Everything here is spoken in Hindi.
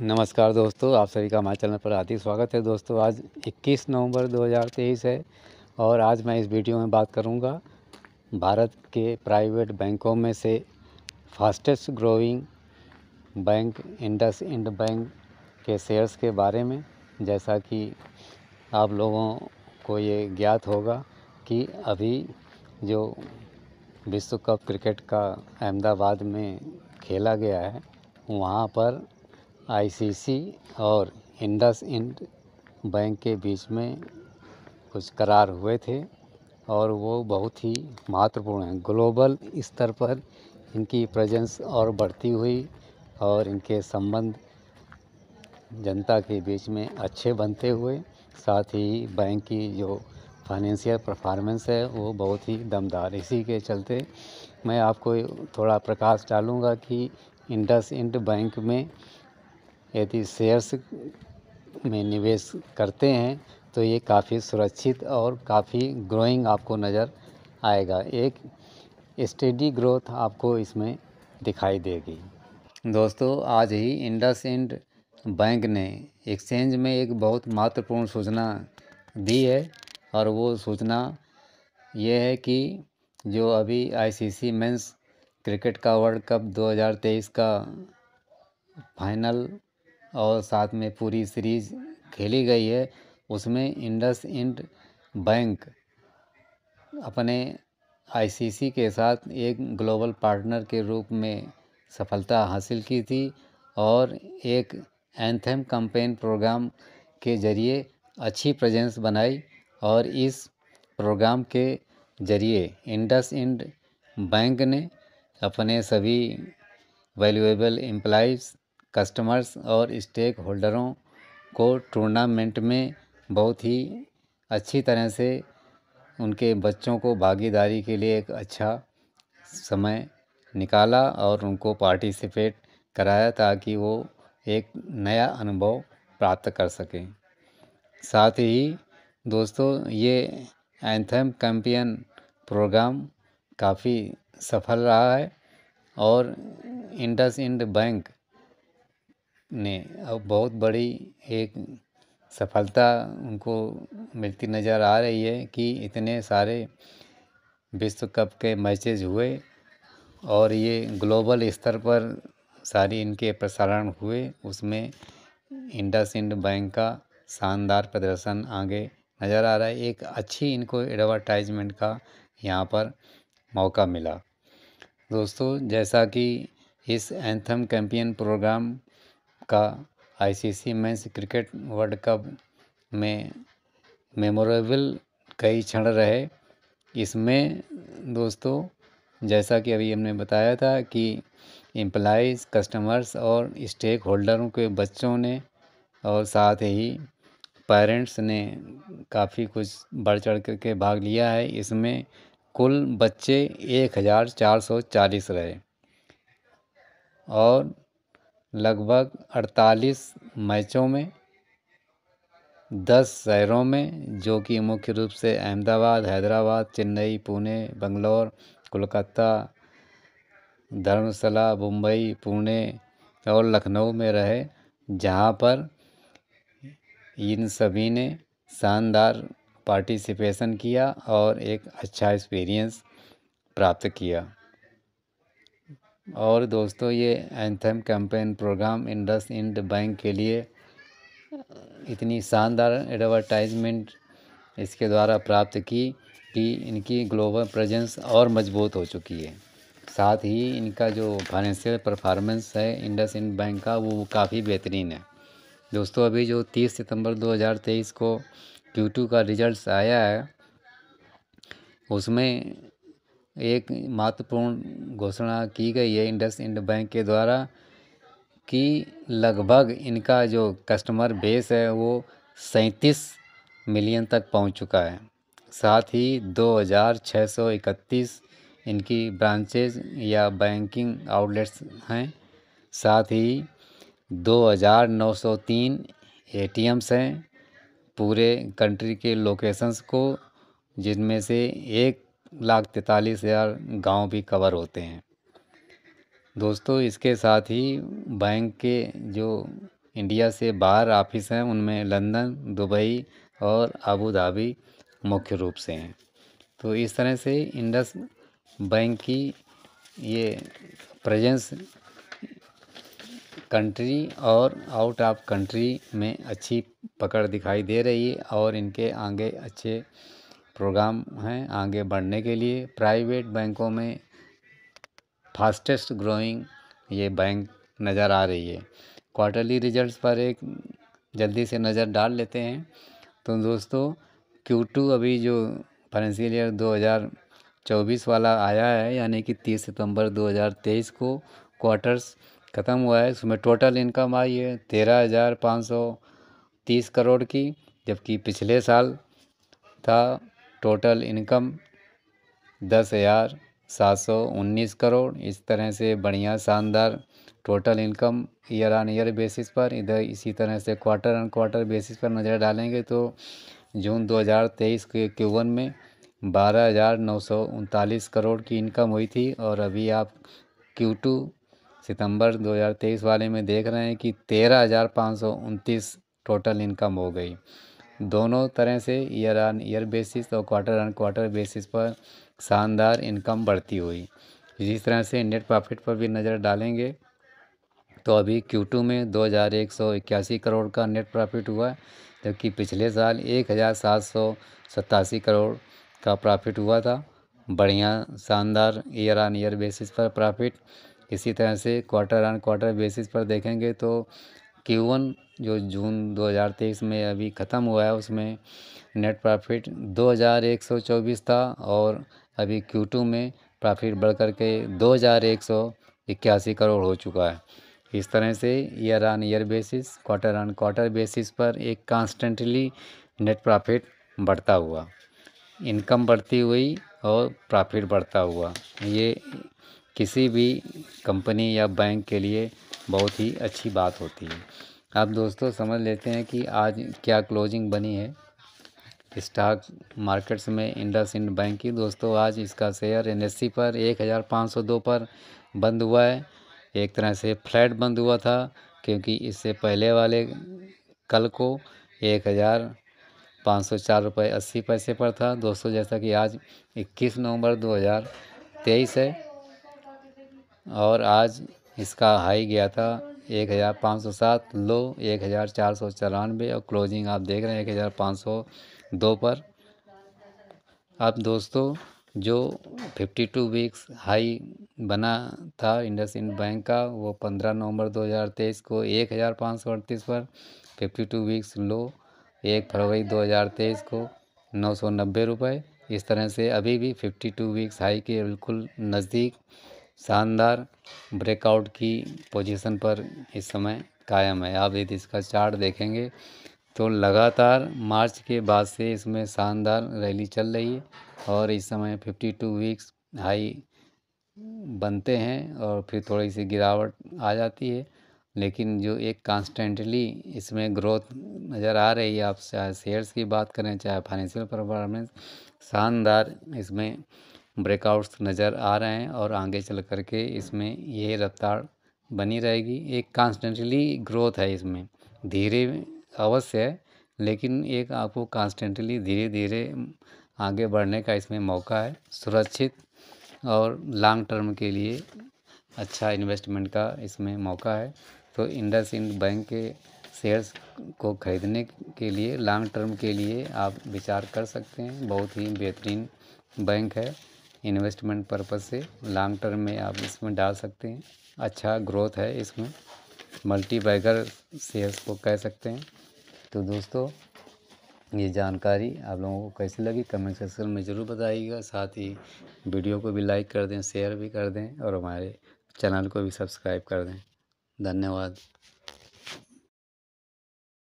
नमस्कार दोस्तों आप सभी का हमारे चैनल पर हार्दिक स्वागत है दोस्तों आज 21 नवंबर 2023 है और आज मैं इस वीडियो में बात करूंगा भारत के प्राइवेट बैंकों में से fastest growing bank IndusInd bank के शेयर्स के बारे में जैसा कि आप लोगों को ये ज्ञात होगा कि अभी जो विश्व कप क्रिकेट का अहमदाबाद में खेला गया है वहाँ पर आईसीसी और इंडस इंड बैंक के बीच में कुछ करार हुए थे और वो बहुत ही महत्वपूर्ण हैं ग्लोबल स्तर पर इनकी प्रेजेंस और बढ़ती हुई और इनके संबंध जनता के बीच में अच्छे बनते हुए साथ ही बैंक की जो फाइनेंशियल परफॉर्मेंस है वो बहुत ही दमदार इसी के चलते मैं आपको थोड़ा प्रकाश डालूँगा कि इंडस इंड बैंक में यदि शेयर्स में निवेश करते हैं तो ये काफ़ी सुरक्षित और काफ़ी ग्रोइंग आपको नज़र आएगा एक स्टेडी ग्रोथ आपको इसमें दिखाई देगी दोस्तों आज ही इंडस इंड बैंक ने एक्सचेंज में एक बहुत महत्वपूर्ण सूचना दी है और वो सूचना ये है कि जो अभी आईसीसी मेंस क्रिकेट का वर्ल्ड कप 2023 का फाइनल और साथ में पूरी सीरीज खेली गई है उसमें इंडस इंड बैंक अपने आईसीसी के साथ एक ग्लोबल पार्टनर के रूप में सफलता हासिल की थी और एक एंथम कैंपेन प्रोग्राम के जरिए अच्छी प्रेजेंस बनाई और इस प्रोग्राम के जरिए इंडस इंड बैंक ने अपने सभी वैल्यूएबल एम्प्लाइज कस्टमर्स और स्टेक होल्डरों को टूर्नामेंट में बहुत ही अच्छी तरह से उनके बच्चों को भागीदारी के लिए एक अच्छा समय निकाला और उनको पार्टिसिपेट कराया ताकि वो एक नया अनुभव प्राप्त कर सकें साथ ही दोस्तों ये एंथम कैंपियन प्रोग्राम काफ़ी सफल रहा है और इंडस इंड बैंक ने अब बहुत बड़ी एक सफलता उनको मिलती नज़र आ रही है कि इतने सारे विश्व कप के मैचेज हुए और ये ग्लोबल स्तर पर सारी इनके प्रसारण हुए उसमें इंडस इंड बैंक का शानदार प्रदर्शन आगे नज़र आ रहा है एक अच्छी इनको एडवर्टाइजमेंट का यहाँ पर मौका मिला दोस्तों जैसा कि इस एंथम कैंपियन प्रोग्राम का ICC men's cricket world cup में मेमोरेबल कई क्षण रहे इसमें दोस्तों जैसा कि अभी हमने बताया था कि एम्प्लाइज कस्टमर्स और स्टेक होल्डरों के बच्चों ने और साथ ही पेरेंट्स ने काफ़ी कुछ बढ़ चढ़ कर के भाग लिया है इसमें कुल बच्चे एक हज़ार चार सौ चालीस रहे और लगभग 48 मैचों में 10 शहरों में जो कि मुख्य रूप से अहमदाबाद हैदराबाद चेन्नई पुणे बंगलौर कोलकाता धर्मशाला मुंबई पुणे और लखनऊ में रहे जहां पर इन सभी ने शानदार पार्टिसिपेशन किया और एक अच्छा एक्सपीरियंस प्राप्त किया और दोस्तों ये anthem campaign programme IndusInd bank के लिए इतनी शानदार एडवर्टाइजमेंट इसके द्वारा प्राप्त की कि इनकी ग्लोबल प्रेजेंस और मजबूत हो चुकी है साथ ही इनका जो फाइनेंशियल परफॉर्मेंस है इंडस इंड बैंक का वो काफ़ी बेहतरीन है दोस्तों अभी जो 30 सितंबर 2023 को क्यू का रिजल्ट आया है उसमें एक महत्वपूर्ण घोषणा की गई है इंडस इंड बैंक के द्वारा कि लगभग इनका जो कस्टमर बेस है वो सैंतीस मिलियन तक पहुंच चुका है साथ ही 2631 इनकी ब्रांचेज या बैंकिंग आउटलेट्स हैं साथ ही 2903 एटीएम्स हैं पूरे कंट्री के लोकेशंस को जिनमें से एक लाख तैंतालीस हज़ार गाँव भी कवर होते हैं दोस्तों इसके साथ ही बैंक के जो इंडिया से बाहर ऑफिस हैं उनमें लंदन दुबई और आबू धाबी मुख्य रूप से हैं तो इस तरह से इंडस बैंक की ये प्रेजेंस कंट्री और आउट ऑफ कंट्री में अच्छी पकड़ दिखाई दे रही है और इनके आगे अच्छे प्रोग्राम हैं आगे बढ़ने के लिए प्राइवेट बैंकों में फास्टेस्ट ग्रोइंग ये बैंक नज़र आ रही है क्वार्टरली रिजल्ट्स पर एक जल्दी से नज़र डाल लेते हैं तो दोस्तों टू अभी जो फाइनेंशियल ईयर 2024 वाला आया है यानी कि 30 सितंबर 2023 को क्वार्टर्स ख़त्म हुआ है उसमें टोटल इनकम आई है तेरह हज़ार पाँच सौ तीस करोड़ की जबकि पिछले साल था टोटल इनकम दस हज़ार सात सौ उन्नीस करोड़ इस तरह से बढ़िया शानदार total income year on year basis पर इधर इसी तरह से क्वार्टर ऑन क्वार्टर बेसिस पर नज़र डालेंगे तो जून 2023 के क्यूवन में बारह हज़ार नौ सौ उनतालीस करोड़ की इनकम हुई थी और अभी आप क्यू टू हज़ार तेईस वाले में देख रहे हैं कि तेरह हज़ार पाँच सौ उनतीस टोटल इनकम हो गई दोनों तरह से ईयर ऑन ईयर बेसिस और क्वार्टर ऑन क्वार्टर बेसिस पर शानदार इनकम बढ़ती हुई इसी तरह से नेट प्रॉफिट पर भी नज़र डालेंगे तो अभी Q2 में दो हज़ार एक सौ इक्यासी करोड़ का नेट प्रॉफिट हुआ जबकि पिछले साल एक हज़ार सात सौ सतासी करोड़ का प्रॉफिट हुआ था बढ़िया शानदार ईयर ऑन ईयर बेसिस पर प्रॉफिट इसी तरह से क्वार्टर ऑन क्वार्टर बेसिस पर देखेंगे तो क्यू जो जून 2023 में अभी ख़त्म हुआ है उसमें नेट प्रॉफिट 2124 था और अभी क्यू टू में प्रॉफिट बढ़ कर के दो हज़ार एक सौ इक्यासी करोड़ हो चुका है इस तरह से year on year basis quarter on quarter basis पर एक कांस्टेंटली नेट प्रॉफिट बढ़ता हुआ इनकम बढ़ती हुई और प्रॉफिट बढ़ता हुआ ये किसी भी कंपनी या बैंक के लिए बहुत ही अच्छी बात होती है अब दोस्तों समझ लेते हैं कि आज क्या क्लोजिंग बनी है स्टॉक मार्केट्स में इंडस इंड बैंक की दोस्तों आज इसका शेयर एन e पर एक हज़ार पाँच सौ दो पर बंद हुआ है एक तरह से फ्लैट बंद हुआ था क्योंकि इससे पहले वाले कल को एक हज़ार पाँच सौ चार रुपये अस्सी पैसे पर था दोस्तों जैसा कि आज इक्कीस नवंबर दो हज़ार तेईस है और आज इसका हाई गया था एक हज़ार पाँच सौ सात लो एक हज़ार चार सौ चौरानवे और क्लोजिंग आप देख रहे हैं एक हज़ार पाँच सौ दो पर अब दोस्तों जो फिफ्टी टू वीक्स हाई बना था इंडस इंड बैंक का वो पंद्रह नवंबर तेईस को एक हज़ार पाँच सौ अड़तीस पर फिफ्टी टू वीक्स लो एक फरवरी दो हज़ार तेईस को नौ सौ नब्बे रुपये इस तरह से अभी भी फिफ्टी टू वीक्स हाई के बिल्कुल नज़दीक शानदार ब्रेकआउट की पोजीशन पर इस समय कायम है आप यदि इसका चार्ट देखेंगे तो लगातार मार्च के बाद से इसमें शानदार रैली चल रही है और इस समय 52 वीक्स हाई बनते हैं और फिर थोड़ी सी गिरावट आ जाती है लेकिन जो एक कांस्टेंटली इसमें ग्रोथ नज़र आ रही है आप चाहे शेयर्स की बात करें चाहे फाइनेंशियल परफॉर्मेंस शानदार इसमें ब्रेकआउट्स नज़र आ रहे हैं और आगे चल कर के इसमें ये रफ्तार बनी रहेगी एक कांस्टेंटली ग्रोथ है इसमें धीरे अवश्य है लेकिन एक आपको कांस्टेंटली धीरे धीरे आगे बढ़ने का इसमें मौका है सुरक्षित और लॉन्ग टर्म के लिए अच्छा इन्वेस्टमेंट का इसमें मौका है तो इंडस इंड बैंक के शेयर्स को ख़रीदने के लिए लॉन्ग टर्म के लिए आप विचार कर सकते हैं बहुत ही बेहतरीन बैंक है इन्वेस्टमेंट पर्पज़ से लॉन्ग टर्म में आप इसमें डाल सकते हैं अच्छा ग्रोथ है इसमें मल्टी बैगर शेयर्स को कह सकते हैं तो दोस्तों ये जानकारी आप लोगों को कैसी लगी कमेंट सेक्शन में ज़रूर बताइएगा साथ ही वीडियो को भी लाइक कर दें शेयर भी कर दें और हमारे चैनल को भी सब्सक्राइब कर दें धन्यवाद